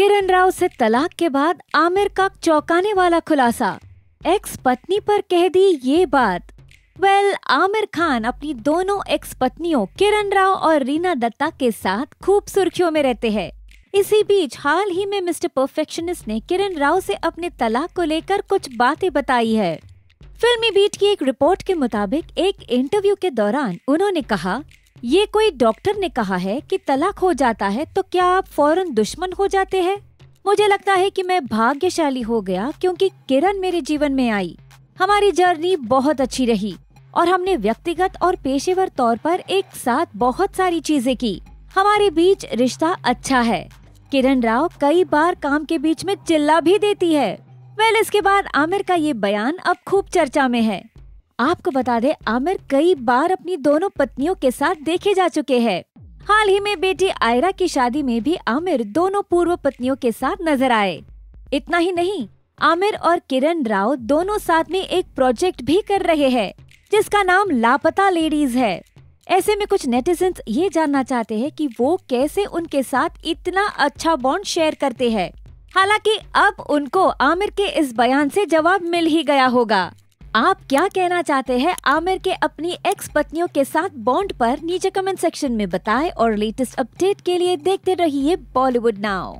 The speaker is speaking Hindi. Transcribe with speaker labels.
Speaker 1: किरण राव से तलाक के बाद आमिर का चौंकाने वाला खुलासा एक्स पत्नी पर कह दी ये बात वेल well, आमिर खान अपनी दोनों एक्स पत्नियों किरण राव और रीना दत्ता के साथ खूब सुर्खियों में रहते हैं इसी बीच हाल ही में मिस्टर परफेक्शनिस्ट ने किरण राव से अपने तलाक को लेकर कुछ बातें बताई है फिल्मी बीट की एक रिपोर्ट के मुताबिक एक इंटरव्यू के दौरान उन्होंने कहा ये कोई डॉक्टर ने कहा है कि तलाक हो जाता है तो क्या आप फौरन दुश्मन हो जाते हैं मुझे लगता है कि मैं भाग्यशाली हो गया क्योंकि किरण मेरे जीवन में आई हमारी जर्नी बहुत अच्छी रही और हमने व्यक्तिगत और पेशेवर तौर पर एक साथ बहुत सारी चीजें की हमारे बीच रिश्ता अच्छा है किरण राव कई बार काम के बीच में चिल्ला भी देती है वेल इसके बाद आमिर का ये बयान अब खूब चर्चा में है आपको बता दे आमिर कई बार अपनी दोनों पत्नियों के साथ देखे जा चुके हैं हाल ही में बेटी आयरा की शादी में भी आमिर दोनों पूर्व पत्नियों के साथ नजर आए इतना ही नहीं आमिर और किरण राव दोनों साथ में एक प्रोजेक्ट भी कर रहे हैं जिसका नाम लापता लेडीज है ऐसे में कुछ नेटिजन ये जानना चाहते हैं कि वो कैसे उनके साथ इतना अच्छा बॉन्ड शेयर करते हैं हालांकि अब उनको आमिर के इस बयान से जवाब मिल ही गया होगा आप क्या कहना चाहते हैं आमिर के अपनी एक्स पत्नियों के साथ बॉन्ड पर नीचे कमेंट सेक्शन में बताएं और लेटेस्ट अपडेट के लिए देखते रहिए बॉलीवुड नाउ